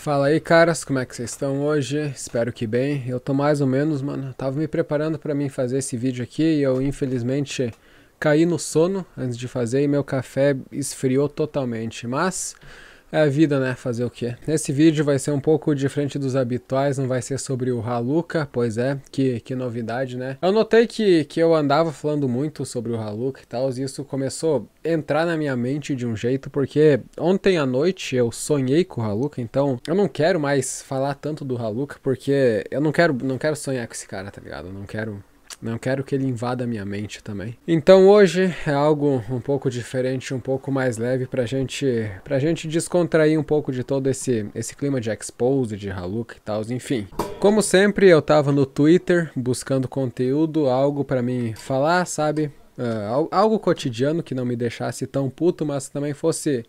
Fala aí, caras, como é que vocês estão hoje? Espero que bem. Eu tô mais ou menos, mano. tava me preparando para mim fazer esse vídeo aqui e eu infelizmente caí no sono antes de fazer e meu café esfriou totalmente. Mas é a vida, né? Fazer o quê? Esse vídeo vai ser um pouco diferente dos habituais, não vai ser sobre o Haluca, pois é, que, que novidade, né? Eu notei que, que eu andava falando muito sobre o Haluca e tal, e isso começou a entrar na minha mente de um jeito, porque ontem à noite eu sonhei com o Haluca, então eu não quero mais falar tanto do Haluca, porque eu não quero, não quero sonhar com esse cara, tá ligado? Eu não quero não quero que ele invada minha mente também. Então hoje é algo um pouco diferente, um pouco mais leve pra gente, pra gente descontrair um pouco de todo esse, esse clima de expose, de Haluk e tal, enfim. Como sempre, eu tava no Twitter buscando conteúdo, algo para mim falar, sabe? Uh, algo cotidiano que não me deixasse tão puto, mas também fosse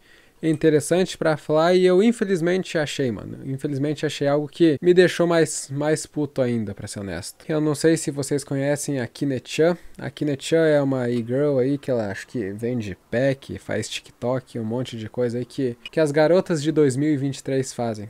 interessante para falar e eu infelizmente achei, mano. Infelizmente achei algo que me deixou mais, mais puto ainda, pra ser honesto. Eu não sei se vocês conhecem a Kinechan. A Kinechan é uma e-girl aí que ela acho que vende pack, faz TikTok, um monte de coisa aí que, que as garotas de 2023 fazem.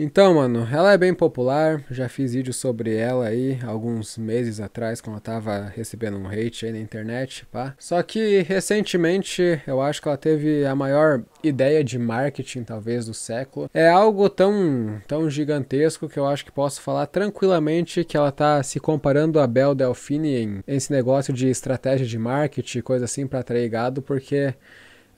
Então, mano, ela é bem popular, já fiz vídeo sobre ela aí alguns meses atrás, quando eu tava recebendo um hate aí na internet, pá. Só que recentemente eu acho que ela teve a maior ideia de marketing, talvez, do século. É algo tão, tão gigantesco que eu acho que posso falar tranquilamente que ela tá se comparando a Bel Delfine em esse negócio de estratégia de marketing, coisa assim, para atrair gado, porque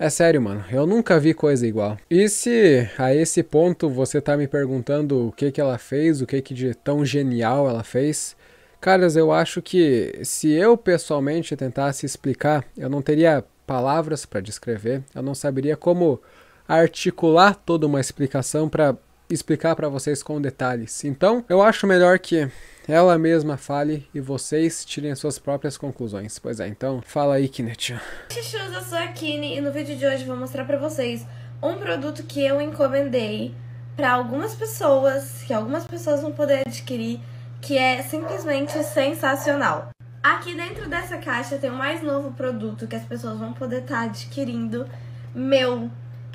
é sério, mano, eu nunca vi coisa igual. E se a esse ponto você tá me perguntando o que que ela fez, o que que de tão genial ela fez? Caras, eu acho que se eu pessoalmente tentasse explicar, eu não teria palavras para descrever, eu não saberia como articular toda uma explicação para explicar para vocês com detalhes. Então, eu acho melhor que ela mesma fale e vocês tirem as suas próprias conclusões. Pois é, então fala aí, Kinet. Chuchus, eu sou a Kine e no vídeo de hoje vou mostrar para vocês um produto que eu encomendei para algumas pessoas, que algumas pessoas vão poder adquirir, que é simplesmente sensacional. Aqui dentro dessa caixa tem o mais novo produto que as pessoas vão poder estar tá adquirindo, meu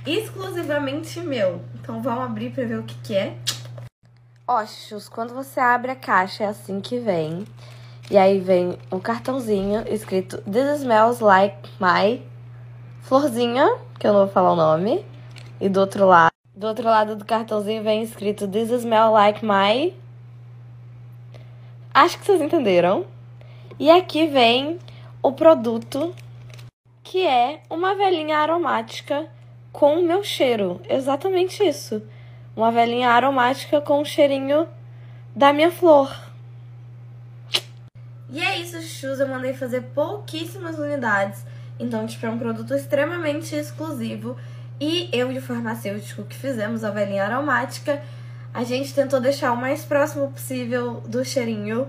exclusivamente meu. Então vamos abrir para ver o que, que é. Oxos, quando você abre a caixa é assim que vem. E aí vem um cartãozinho escrito This smells like my florzinha, que eu não vou falar o nome. E do outro lado, do outro lado do cartãozinho vem escrito This smells like my Acho que vocês entenderam. E aqui vem o produto que é uma velhinha aromática com o meu cheiro. Exatamente isso. Uma velhinha aromática com o cheirinho da minha flor. E é isso, Chus. Eu mandei fazer pouquíssimas unidades. Então, tipo, é um produto extremamente exclusivo. E eu e o farmacêutico que fizemos a velhinha aromática, a gente tentou deixar o mais próximo possível do cheirinho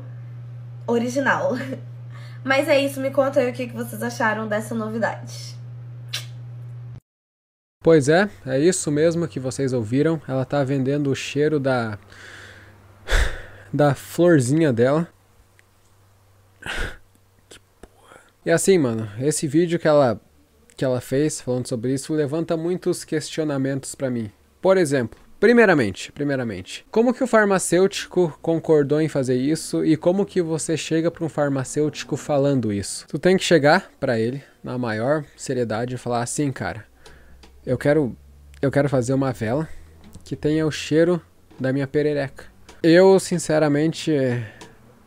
original. Mas é isso, me conta aí o que vocês acharam dessa novidade. Pois é, é isso mesmo que vocês ouviram. Ela tá vendendo o cheiro da da florzinha dela. Que porra. E assim, mano, esse vídeo que ela que ela fez falando sobre isso levanta muitos questionamentos para mim. Por exemplo, Primeiramente, primeiramente, como que o farmacêutico concordou em fazer isso e como que você chega para um farmacêutico falando isso? Tu tem que chegar para ele na maior seriedade e falar assim, cara, eu quero, eu quero fazer uma vela que tenha o cheiro da minha perereca. Eu, sinceramente,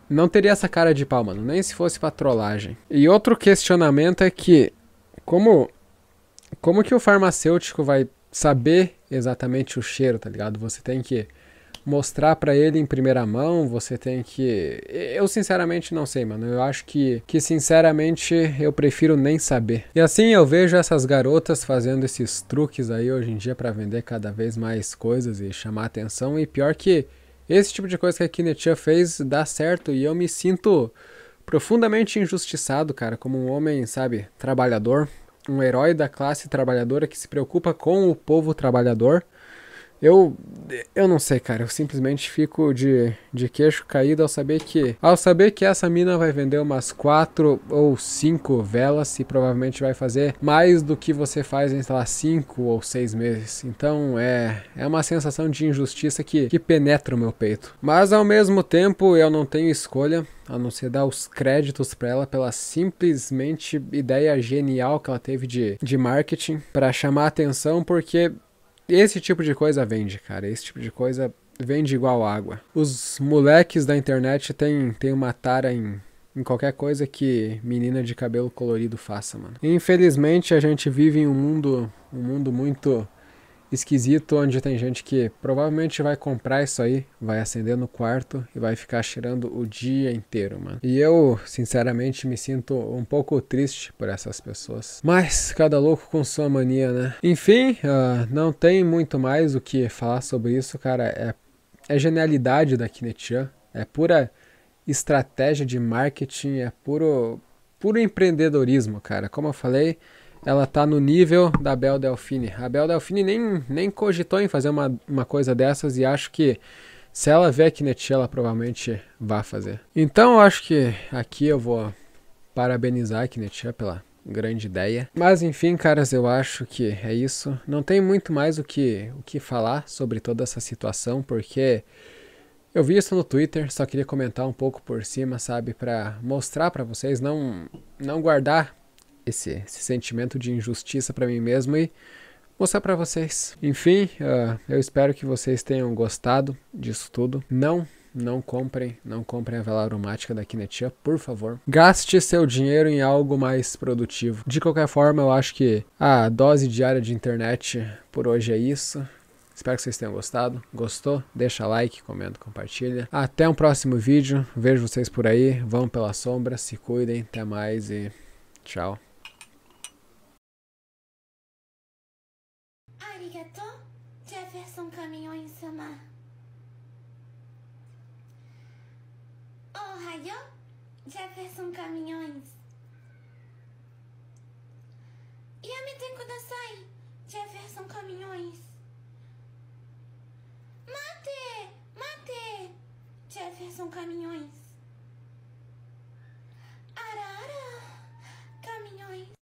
não teria essa cara de pau, mano, nem se fosse pra trollagem. E outro questionamento é que, como, como que o farmacêutico vai saber exatamente o cheiro, tá ligado? Você tem que mostrar para ele em primeira mão, você tem que. Eu sinceramente não sei, mano. Eu acho que, que sinceramente eu prefiro nem saber. E assim eu vejo essas garotas fazendo esses truques aí hoje em dia para vender cada vez mais coisas e chamar atenção. E pior que esse tipo de coisa que a Kinetia fez dá certo e eu me sinto profundamente injustiçado, cara, como um homem, sabe, trabalhador, um herói da classe trabalhadora que se preocupa com o povo trabalhador. Eu eu não sei, cara. Eu simplesmente fico de, de queixo caído ao saber que. Ao saber que essa mina vai vender umas 4 ou 5 velas e provavelmente vai fazer mais do que você faz em, sei lá, 5 ou 6 meses. Então é. É uma sensação de injustiça que, que penetra o meu peito. Mas ao mesmo tempo eu não tenho escolha a não ser dar os créditos para ela pela simplesmente ideia genial que ela teve de, de marketing para chamar atenção, porque esse tipo de coisa vende, cara. Esse tipo de coisa vende igual água. Os moleques da internet têm tem uma tara em, em qualquer coisa que menina de cabelo colorido faça, mano. Infelizmente a gente vive em um mundo, um mundo muito esquisito onde tem gente que provavelmente vai comprar isso aí, vai acender no quarto e vai ficar cheirando o dia inteiro, mano. E eu, sinceramente, me sinto um pouco triste por essas pessoas. Mas cada louco com sua mania, né? Enfim, uh, não tem muito mais o que falar sobre isso, cara. É, é genialidade da Kinetian, é pura estratégia de marketing, é puro, puro empreendedorismo, cara. Como eu falei ela tá no nível da Bel Delfine. A Bel Delfine nem, nem cogitou em fazer uma, uma coisa dessas e acho que se ela vê a Kinetia, ela provavelmente vai fazer. Então eu acho que aqui eu vou parabenizar a Kinetia pela grande ideia. Mas enfim, caras, eu acho que é isso. Não tem muito mais o que, o que falar sobre toda essa situação, porque eu vi isso no Twitter, só queria comentar um pouco por cima, sabe, para mostrar para vocês, não não guardar esse, esse sentimento de injustiça para mim mesmo e mostrar para vocês. Enfim, uh, eu espero que vocês tenham gostado disso tudo. Não não comprem, não comprem a vela aromática da Kinetia, por favor. Gaste seu dinheiro em algo mais produtivo. De qualquer forma, eu acho que a dose diária de internet por hoje é isso. Espero que vocês tenham gostado. Gostou? Deixa like, comenta, compartilha. Até um próximo vídeo. Vejo vocês por aí. Vão pela sombra, se cuidem. Até mais e tchau. Arigato, Jefferson Caminhões-sama. Ohayou, Jefferson Caminhões. Yameten kudasai, Jefferson Caminhões. Mate, mate, Jefferson Caminhões. Arara, Caminhões.